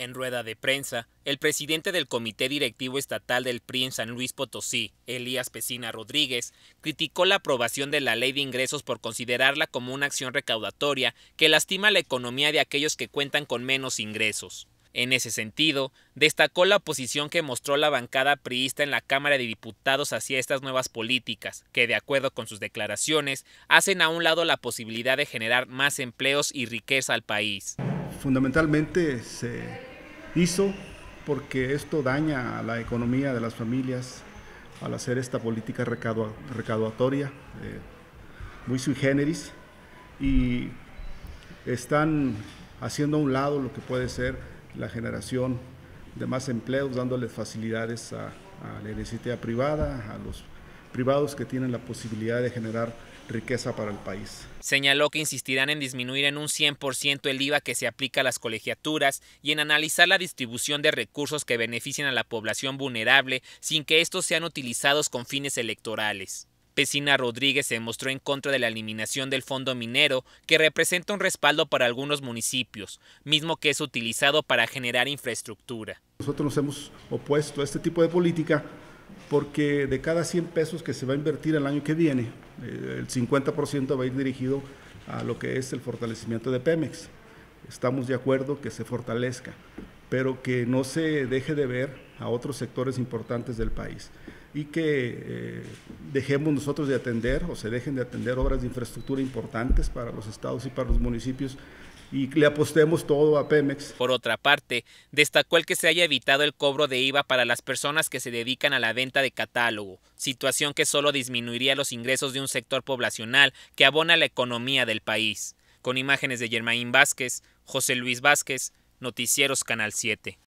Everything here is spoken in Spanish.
En rueda de prensa, el presidente del Comité Directivo Estatal del PRI en San Luis Potosí, Elías Pesina Rodríguez, criticó la aprobación de la ley de ingresos por considerarla como una acción recaudatoria que lastima la economía de aquellos que cuentan con menos ingresos. En ese sentido, destacó la oposición que mostró la bancada priista en la Cámara de Diputados hacia estas nuevas políticas, que de acuerdo con sus declaraciones, hacen a un lado la posibilidad de generar más empleos y riqueza al país. Fundamentalmente se hizo porque esto daña a la economía de las familias al hacer esta política recaudatoria, eh, muy sui generis, y están haciendo a un lado lo que puede ser la generación de más empleos, dándoles facilidades a, la iniciativa privada, a los privados que tienen la posibilidad de generar riqueza para el país. Señaló que insistirán en disminuir en un 100% el IVA que se aplica a las colegiaturas y en analizar la distribución de recursos que beneficien a la población vulnerable sin que estos sean utilizados con fines electorales. Pesina Rodríguez se mostró en contra de la eliminación del fondo minero, que representa un respaldo para algunos municipios, mismo que es utilizado para generar infraestructura. Nosotros nos hemos opuesto a este tipo de política porque de cada 100 pesos que se va a invertir el año que viene, eh, el 50% va a ir dirigido a lo que es el fortalecimiento de Pemex. Estamos de acuerdo que se fortalezca, pero que no se deje de ver a otros sectores importantes del país y que eh, dejemos nosotros de atender o se dejen de atender obras de infraestructura importantes para los estados y para los municipios y le apostemos todo a Pemex. Por otra parte, destacó el que se haya evitado el cobro de IVA para las personas que se dedican a la venta de catálogo, situación que solo disminuiría los ingresos de un sector poblacional que abona la economía del país. Con imágenes de Germain Vázquez, José Luis Vázquez, Noticieros Canal 7.